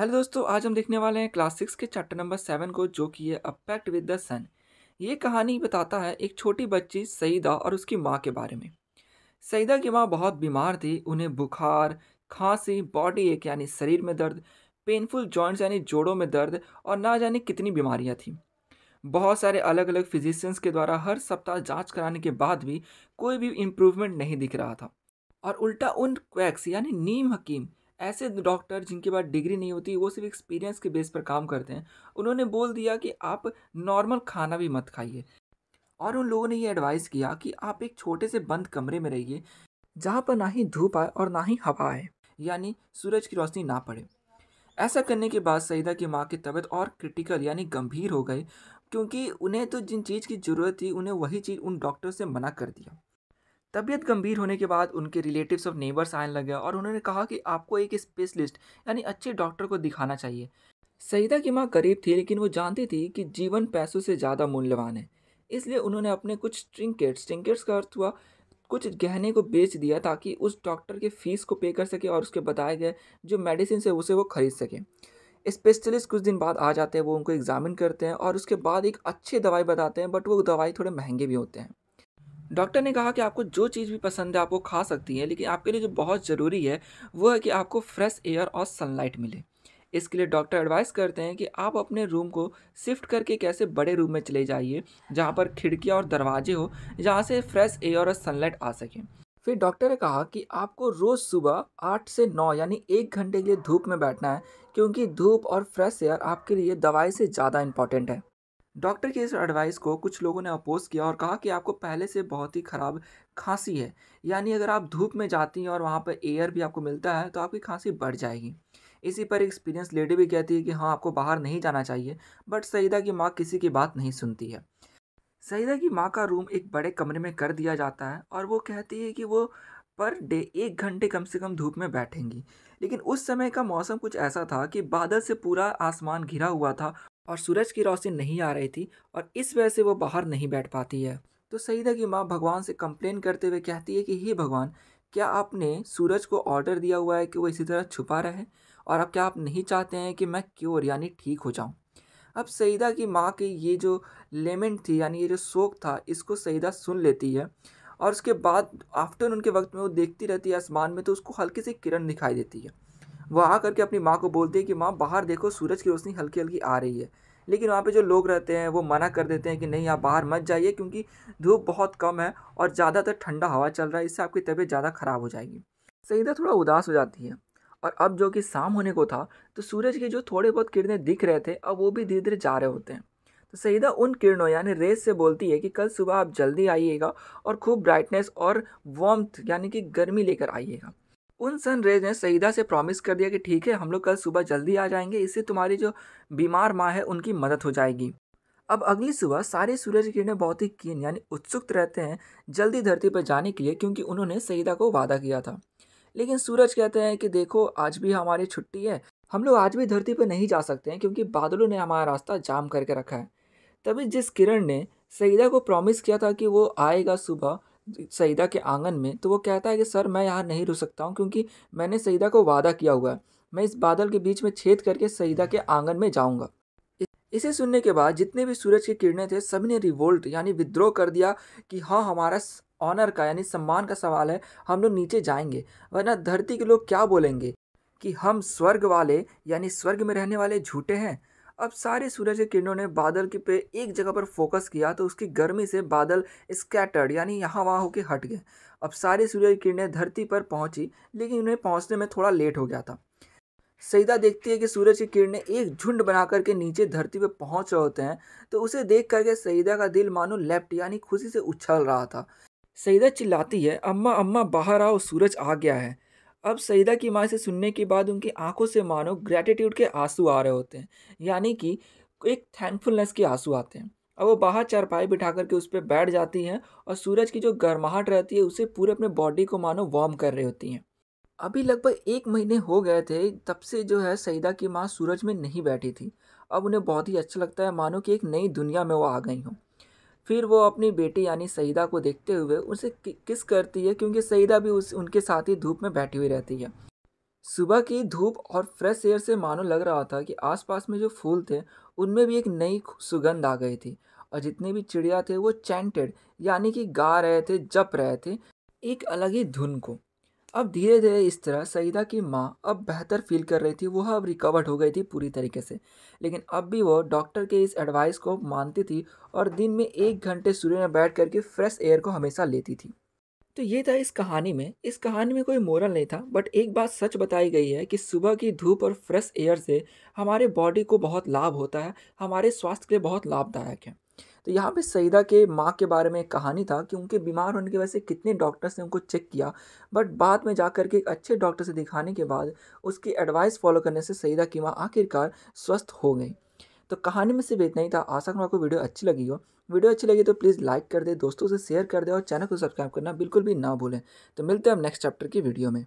hello दोस्तों आज हम देखने वाले हैं क्लास सिक्स के चैप्टर नंबर सेवन को जो कि है a pact with the sun ये कहानी बताता है एक छोटी बच्ची सईदा और उसकी माँ के बारे में सईदा की माँ बहुत बीमार थी उन्हें बुखार खांसी बॉडी एक यानी शरीर में दर्द पेनफुल जॉइंट्स यानी जोड़ों में दर्द और ना जाने कितनी बीमारियाँ थीं बहुत सारे अलग अलग फिजिशियंस के द्वारा हर सप्ताह जाँच कराने के बाद भी कोई भी इम्प्रूवमेंट नहीं दिख रहा था और उल्टा उन क्वैक्स यानी नीम हकीम ऐसे डॉक्टर जिनके पास डिग्री नहीं होती वो सिर्फ एक्सपीरियंस के बेस पर काम करते हैं उन्होंने बोल दिया कि आप नॉर्मल खाना भी मत खाइए और उन लोगों ने ये एडवाइस किया कि आप एक छोटे से बंद कमरे में रहिए जहाँ पर ना ही धूप आए और ना ही हवा आए यानी सूरज की रोशनी ना पड़े ऐसा करने के बाद सईदा की माँ की तबीयत और क्रिटिकल यानी गंभीर हो गई क्योंकि उन्हें तो जिन चीज़ की ज़रूरत थी उन्हें वही चीज़ उन डॉक्टर से मना कर दिया तबीयत गंभीर होने के बाद उनके रिलेटिव्स और नेबर्स आने लगे और उन्होंने कहा कि आपको एक स्पेशलिस्ट यानी अच्छे डॉक्टर को दिखाना चाहिए सईदा की माँ गरीब थी लेकिन वो जानती थी कि जीवन पैसों से ज़्यादा मूल्यवान है इसलिए उन्होंने अपने कुछ ट्रिंकेट्स ट्रिंकेट्स का अर्थ हुआ कुछ गहने को बेच दिया ताकि उस डॉक्टर के फीस को पे कर सके और उसके बताए गए जो मेडिसिन है उसे वो खरीद सकें स्पेशलिस्ट कुछ दिन बाद आ जाते हैं वो उनको एग्जामिन करते हैं और उसके बाद एक अच्छी दवाई बताते हैं बट वो दवाई थोड़े महंगे भी होते हैं डॉक्टर ने कहा कि आपको जो चीज़ भी पसंद है आप वो खा सकती हैं लेकिन आपके लिए जो बहुत ज़रूरी है वो है कि आपको फ्रेश एयर और सनलाइट मिले इसके लिए डॉक्टर एडवाइस करते हैं कि आप अपने रूम को शिफ्ट करके कैसे बड़े रूम में चले जाइए जहाँ पर खिड़कियाँ और दरवाजे हो जहाँ से फ्रेश एयर और सनलाइट आ सके फिर डॉक्टर ने कहा कि आपको रोज़ सुबह आठ से नौ यानी एक घंटे के लिए धूप में बैठना है क्योंकि धूप और फ्रेश एयर आपके लिए दवाई से ज़्यादा इंपॉर्टेंट है डॉक्टर के इस एडवाइस को कुछ लोगों ने अपोज किया और कहा कि आपको पहले से बहुत ही ख़राब खांसी है यानी अगर आप धूप में जाती हैं और वहाँ पर एयर भी आपको मिलता है तो आपकी खांसी बढ़ जाएगी इसी पर एक्सपीरियंस लेडी भी कहती है कि हाँ आपको बाहर नहीं जाना चाहिए बट सईदा की माँ किसी की बात नहीं सुनती है सईदा की माँ का रूम एक बड़े कमरे में कर दिया जाता है और वो कहती है कि वो पर डे एक घंटे कम से कम धूप में बैठेंगी लेकिन उस समय का मौसम कुछ ऐसा था कि बादल से पूरा आसमान घिरा हुआ था और सूरज की रोशनी नहीं आ रही थी और इस वजह से वो बाहर नहीं बैठ पाती है तो सईदा की माँ भगवान से कंप्लेन करते हुए कहती है कि हे भगवान क्या आपने सूरज को ऑर्डर दिया हुआ है कि वो इसी तरह छुपा रहे और अब क्या आप नहीं चाहते हैं कि मैं क्योर यानी ठीक हो जाऊँ अब सईदा की माँ की ये जो लेमेंट थी यानी ये जो शोक था इसको सईदा सुन लेती है और उसके बाद आफ्टरनून के वक्त में वो देखती रहती है आसमान में तो उसको हल्की सी किरण दिखाई देती है वह आ करके अपनी माँ को बोलती है कि माँ बाहर देखो सूरज की रोशनी हल्की हल्की आ रही है लेकिन वहाँ पे जो लोग रहते हैं वो मना कर देते हैं कि नहीं आप बाहर मत जाइए क्योंकि धूप बहुत कम है और ज़्यादातर ठंडा हवा चल रहा है इससे आपकी तबीयत ज़्यादा ख़राब हो जाएगी सईदा थोड़ा उदास हो जाती है और अब जो कि शाम होने को था तो सूरज के जो थोड़े बहुत किरणें दिख रहे थे अब वो भी धीरे धीरे जा रहे होते हैं तो सईदा उन किरणों यानी रेस से बोलती है कि कल सुबह आप जल्दी आइएगा और खूब ब्राइटनेस और वार्म्थ यानी कि गर्मी लेकर आइएगा उन सनरेज ने सईदा से प्रॉमिस कर दिया कि ठीक है हम लोग कल सुबह जल्दी आ जाएंगे इससे तुम्हारी जो बीमार माँ है उनकी मदद हो जाएगी अब अगली सुबह सारे सूरज किरणें बहुत ही कीन यानी उत्सुक रहते हैं जल्दी धरती पर जाने के लिए क्योंकि उन्होंने सईदा को वादा किया था लेकिन सूरज कहते हैं कि देखो आज भी हमारी छुट्टी है हम लोग आज भी धरती पर नहीं जा सकते हैं क्योंकि बादलों ने हमारा रास्ता जाम करके रखा है तभी जिस किरण ने सईदा को प्रॉमिस किया था कि वो आएगा सुबह सईदा के आंगन में तो वो कहता है कि सर मैं यहाँ नहीं रुक सकता हूँ क्योंकि मैंने सईदा को वादा किया हुआ है मैं इस बादल के बीच में छेद करके सईदा के आंगन में जाऊँगा इसे सुनने के बाद जितने भी सूरज की किरणें थे सभी ने रिवोल्ट यानी विद्रोह कर दिया कि हाँ हमारा ऑनर का यानी सम्मान का सवाल है हम लोग नीचे जाएंगे वरना धरती के लोग क्या बोलेंगे कि हम स्वर्ग वाले यानी स्वर्ग में रहने वाले झूठे हैं अब सारे सूरज की किरणों ने बादल के पे एक जगह पर फोकस किया तो उसकी गर्मी से बादल स्कैटर्ड यानी यहाँ वहाँ होकर हट गए अब सारे सूर्य की किरणें धरती पर पहुँची लेकिन उन्हें पहुँचने में थोड़ा लेट हो गया था सईदा देखती है कि सूरज की किरणें एक झुंड बना करके नीचे धरती पर पहुंच रहे होते हैं तो उसे देख करके सईदा का दिल मानो लेफ्ट यानी खुशी से उछल रहा था सईदा चिल्लाती है अम्मा अम्मा बाहर आओ सूरज आ गया है अब सईदा की माँ से सुनने के बाद उनकी आंखों से मानो ग्रेटिट्यूड के आंसू आ रहे होते हैं यानी कि एक थैंकफुलनेस के आंसू आते हैं अब वो बाहर चारपाई बिठा करके उस पर बैठ जाती हैं और सूरज की जो गर्माहट रहती है उसे पूरे अपने बॉडी को मानो वार्म कर रही होती हैं अभी लगभग एक महीने हो गए थे तब से जो है सईदा की माँ सूरज में नहीं बैठी थी अब उन्हें बहुत ही अच्छा लगता है मानो कि एक नई दुनिया में वो आ गई हों फिर वो अपनी बेटी यानी सईदा को देखते हुए उसे किस करती है क्योंकि सईदा भी उस उनके साथ ही धूप में बैठी हुई रहती है सुबह की धूप और फ्रेश एयर से मानो लग रहा था कि आसपास में जो फूल थे उनमें भी एक नई सुगंध आ गई थी और जितने भी चिड़िया थे वो चैंटेड यानी कि गा रहे थे जप रहे थे एक अलग ही धुन को अब धीरे धीरे इस तरह सईदा की माँ अब बेहतर फील कर रही थी वह अब रिकवर्ड हो गई थी पूरी तरीके से लेकिन अब भी वो डॉक्टर के इस एडवाइस को मानती थी और दिन में एक घंटे सूर्य में बैठ करके फ्रेश एयर को हमेशा लेती थी तो ये था इस कहानी में इस कहानी में कोई मोरल नहीं था बट एक बात सच बताई गई है कि सुबह की धूप और फ्रेश एयर से हमारे बॉडी को बहुत लाभ होता है हमारे स्वास्थ्य के लिए बहुत लाभदायक है तो यहाँ पे सईदा के माँ के बारे में एक कहानी था कि उनके बीमार होने की वजह से कितने डॉक्टर्स ने उनको चेक किया बट बाद में जा के एक अच्छे डॉक्टर से दिखाने के बाद उसकी एडवाइस फॉलो करने से सईदा की माँ आखिरकार स्वस्थ हो गई तो कहानी में सिर्फ इतना ही था आशा करूँ आपको वीडियो अच्छी लगी हो वीडियो अच्छी लगी तो प्लीज़ लाइक कर दे दोस्तों से शेयर कर दे और चैनल को सब्सक्राइब करना बिल्कुल भी ना भूलें तो मिलते हैं हम नेक्स्ट चैप्टर की वीडियो में